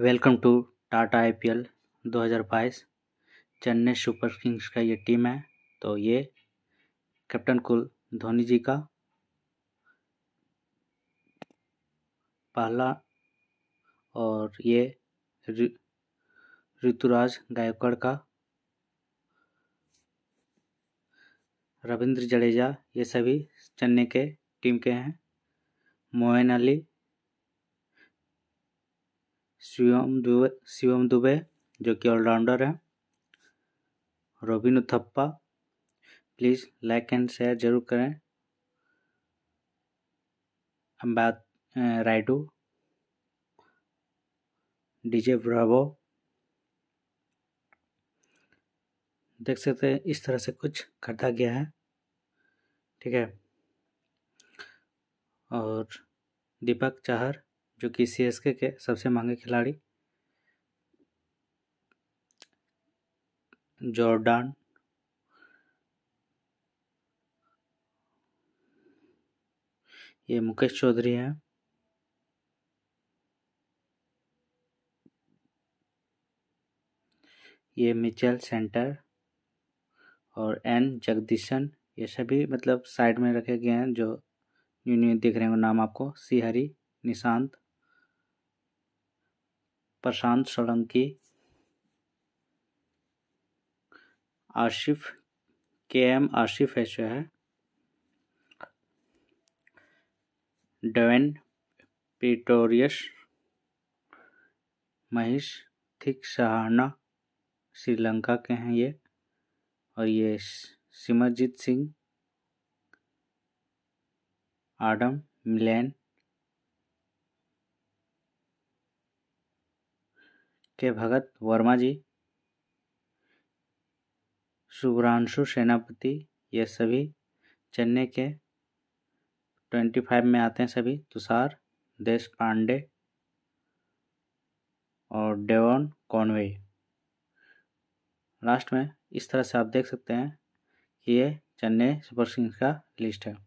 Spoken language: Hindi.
welcome to Tata I P L दो हज़ार बाईस चेन्नई सुपर किंग्स का ये टीम है तो ये कैप्टन कुल धोनी जी का पहला और ये ऋतुराज गायकवाड़ का रविंद्र जडेजा ये सभी चेन्नई के टीम के हैं मोहन अली शिवम दुबे शिवम दुबे जो कि ऑलराउंडर हैं Robin Uthappa please like and share जरूर करें अम्बाद राइडू डीजे ब्रावो देख सकते हैं इस तरह से कुछ करता गया है ठीक है और दीपक चाहर जो कि सी के सबसे महंगे खिलाड़ी जॉर्डान ये मुकेश चौधरी हैं ये मिचेल सेंटर और एन जगदीशन ये सभी मतलब साइड में रखे गए हैं जो न्यू न्यू दिख रहे हैं नाम आपको सिहरी निशांत प्रशांत सोलंकी आशिफ के एम आशिफ है जो है Dwaine Pretorius Maheesh Theekshana Sri Lanka के हैं ये और ये सिमरजीत सिंह आडम मिलैन के भगत वर्मा जी शुभ्रांशु सेनापति ये सभी चेन्नई के ट्वेंटी फाइव में आते हैं सभी तुषार देश पांडे और डेवन कॉनवे लास्ट में इस तरह से आप देख सकते हैं कि ये चेन्नई सुपर किंग्स का लिस्ट है